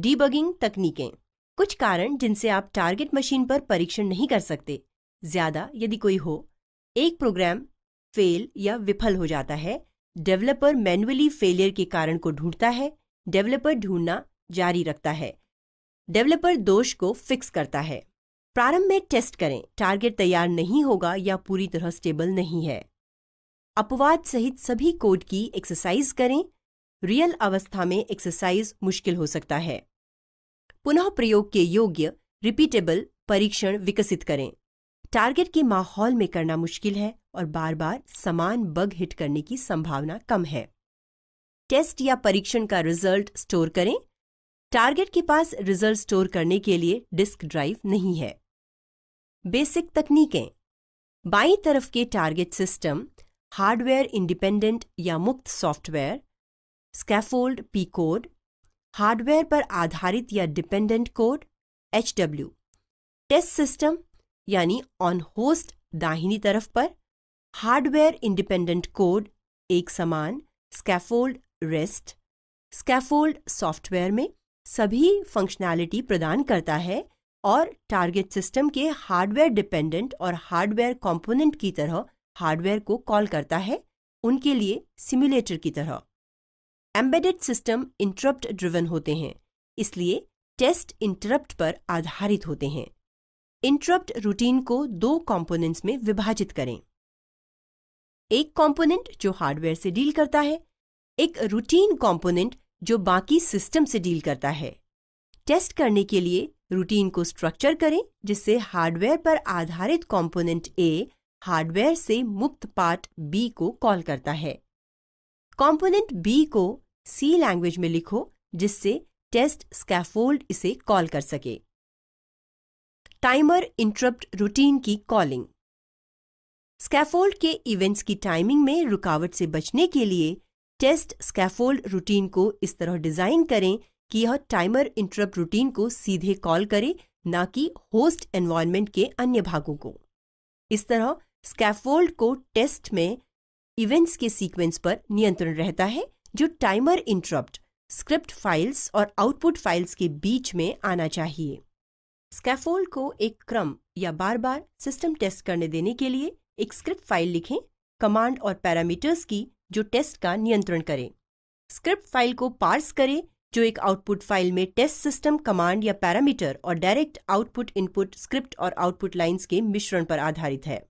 debugging तकनीकें कुछ कारण जिनसे आप टारगेट मशीन पर परीक्षण नहीं कर सकते ज्यादा यदि कोई हो एक प्रोग्राम फेल या विफल हो जाता है डेवलपर मैनुअली फेलियर के कारण को ढूंढता है डेवलपर ढूंढना जारी रखता है डेवलपर दोष को फिक्स करता है प्रारंभ में टेस्ट करें टारगेट तैयार नहीं होगा या पूरी तरह स्टेबल नहीं है अपवाद सहित सभी कोड की एक्सरसाइज करें रियल अवस्था में एक्सरसाइज मुश्किल हो सकता है पुनः प्रयोग के योग्य रिपीटेबल परीक्षण विकसित करें टारगेट के माहौल में करना मुश्किल है और बार बार समान बग हिट करने की संभावना कम है टेस्ट या परीक्षण का रिजल्ट स्टोर करें टारगेट के पास रिजल्ट स्टोर करने के लिए डिस्क ड्राइव नहीं है बेसिक तकनीकें बाई तरफ के टारगेट सिस्टम हार्डवेयर इंडिपेंडेंट या मुक्त software scaffold P code hardware पर आधारित या dependent code H W test system यानी ऑन होस्ट दाहिनी तरफ पर हार्डवेयर इंडिपेंडेंट कोड एक समान स्कैफोल्ड रेस्ट स्कैफोल्ड सॉफ्टवेयर में सभी फंक्शनैलिटी प्रदान करता है और टारगेट सिस्टम के हार्डवेयर डिपेंडेंट और हार्डवेयर कंपोनेंट की तरह हार्डवेयर को कॉल करता है उनके लिए सिमुलेटर की तरह एम्बेडेड सिस्टम इंटरप्ट ड्रिवन होते हैं इसलिए टेस्ट इंटरप्ट पर आधारित होते हैं इंटरप्ट रूटीन को दो कंपोनेंट्स में विभाजित करें एक कंपोनेंट जो हार्डवेयर से डील करता है एक रूटीन कंपोनेंट जो बाकी सिस्टम से डील करता है टेस्ट करने के लिए रूटीन को स्ट्रक्चर करें जिससे हार्डवेयर पर आधारित कंपोनेंट ए हार्डवेयर से मुक्त पार्ट बी को कॉल करता है कंपोनेंट बी को सी लैंग्वेज में लिखो जिससे टेस्ट स्कैफोल्ड इसे कॉल कर सके टाइमर इंटरप्ट रूटीन की कॉलिंग स्कैफोल्ड के इवेंट्स की टाइमिंग में रुकावट से बचने के लिए टेस्ट स्कैफोल्ड रूटीन को इस तरह डिजाइन करें कि यह टाइमर इंटरप्ट रूटीन को सीधे कॉल करे ना कि होस्ट एनवायरमेंट के अन्य भागों को इस तरह स्कैफोल्ड को टेस्ट में इवेंट्स के सीक्वेंस पर नियंत्रण रहता है जो टाइमर इंटरप्ट स्क्रिप्ट फाइल्स और आउटपुट फाइल्स के बीच में आना चाहिए स्कैफोल्ड को एक क्रम या बार बार सिस्टम टेस्ट करने देने के लिए एक स्क्रिप्ट फाइल लिखें कमांड और पैरामीटर्स की जो टेस्ट का नियंत्रण करें स्क्रिप्ट फाइल को पार्स करें जो एक आउटपुट फाइल में टेस्ट सिस्टम कमांड या पैरामीटर और डायरेक्ट आउटपुट इनपुट स्क्रिप्ट और आउटपुट लाइंस के मिश्रण पर आधारित है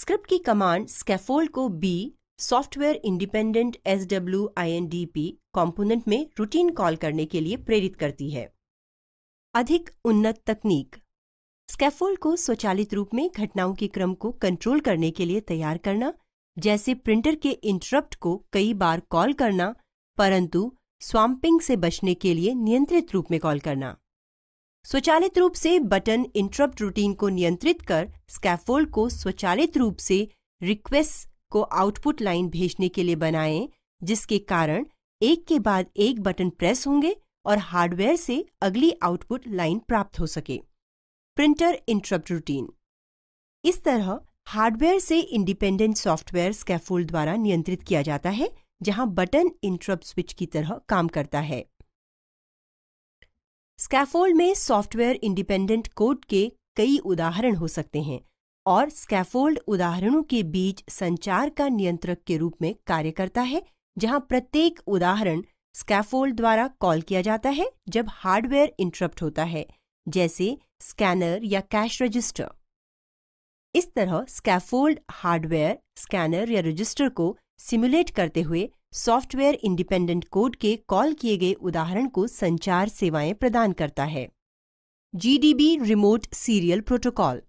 स्क्रिप्ट की कमांड स्कैफोल्ड को B software independent S W I N D P component में रूटीन कॉल करने के लिए प्रेरित करती है अधिक उन्नत तकनीक स्कैफोल्ड को स्वचालित रूप में घटनाओं के क्रम को कंट्रोल करने के लिए तैयार करना जैसे प्रिंटर के इंटरप्ट को कई बार कॉल करना परंतु स्वाम्पिंग से बचने के लिए नियंत्रित रूप में कॉल करना स्वचालित रूप से बटन इंटरप्ट रूटीन को नियंत्रित कर स्कैफोल्ड को स्वचालित रूप से रिक्वेस्ट को आउटपुट लाइन भेजने के लिए बनाएं जिसके कारण एक के बाद एक बटन प्रेस होंगे और हार्डवेयर से अगली आउटपुट लाइन प्राप्त हो सके प्रिंटर इंटरप्ट रूटीन इस तरह हार्डवेयर से इंडिपेंडेंट सॉफ्टवेयर स्कैफोल्ड द्वारा नियंत्रित किया जाता है जहां बटन इंटरप्ट स्विच की तरह काम करता है स्कैफोल्ड में सॉफ्टवेयर इंडिपेंडेंट कोड के कई उदाहरण हो सकते हैं और स्कैफोल्ड उदाहरणों के बीच संचार का नियंत्रक के रूप में कार्य करता है जहां प्रत्येक उदाहरण स्कैफोल्ड द्वारा कॉल किया जाता है जब हार्डवेयर इंटरप्ट होता है जैसे स्कैनर या कैश रजिस्टर इस तरह स्कैफोल्ड हार्डवेयर स्कैनर या रजिस्टर को सिमुलेट करते हुए सॉफ्टवेयर इंडिपेंडेंट कोड के कॉल किए गए उदाहरण को संचार सेवाएं प्रदान करता है GDB remote serial protocol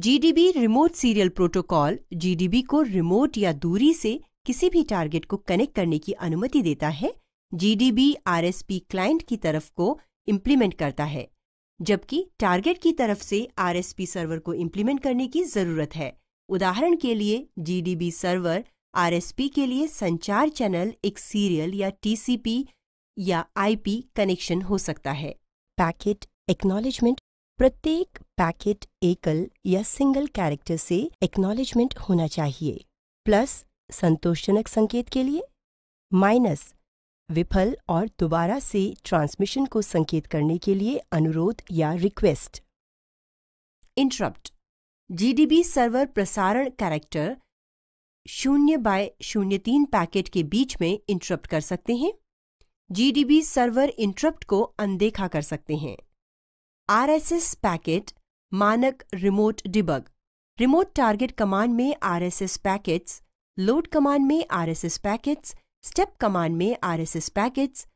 GDB remote serial protocol GDB को रिमोट या दूरी से किसी भी टारगेट को कनेक्ट करने की अनुमति देता है GDB RSP क्लाइंट की तरफ को इम्प्लीमेंट करता है जबकि टारगेट की तरफ से आरएसपी सर्वर को इम्प्लीमेंट करने की जरूरत है उदाहरण के लिए GDB सर्वर RSP के लिए संचार चैनल एक सीरियल या TCP या IP कनेक्शन हो सकता है पैकेट एक्नोलेजमेंट प्रत्येक पैकेट एकल या सिंगल कैरेक्टर से एक्नॉलेजमेंट होना चाहिए प्लस संतोषजनक संकेत के लिए माइनस विफल और दोबारा से ट्रांसमिशन को संकेत करने के लिए अनुरोध या रिक्वेस्ट इंटरप्ट जीडीबी सर्वर प्रसारण कैरेक्टर शून्य बाय शून्य तीन पैकेट के बीच में इंटरप्ट कर सकते हैं जीडीबी सर्वर इंटरप्ट को अनदेखा कर सकते हैं आरएसएस पैकेट मानक remote debug remote target command में आरएसएस पैकेट्स लोड कमांड में आरएसएस पैकेट्स स्टेप कमांड में आरएसएस पैकेट्स